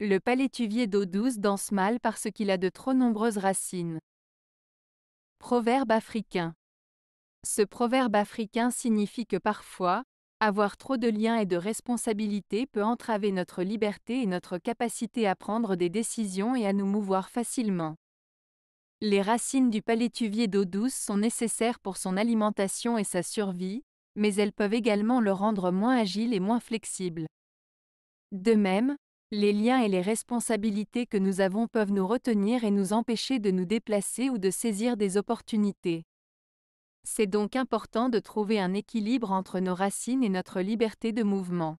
Le palétuvier d'eau douce danse mal parce qu'il a de trop nombreuses racines. Proverbe africain. Ce proverbe africain signifie que parfois, avoir trop de liens et de responsabilités peut entraver notre liberté et notre capacité à prendre des décisions et à nous mouvoir facilement. Les racines du palétuvier d'eau douce sont nécessaires pour son alimentation et sa survie, mais elles peuvent également le rendre moins agile et moins flexible. De même, les liens et les responsabilités que nous avons peuvent nous retenir et nous empêcher de nous déplacer ou de saisir des opportunités. C'est donc important de trouver un équilibre entre nos racines et notre liberté de mouvement.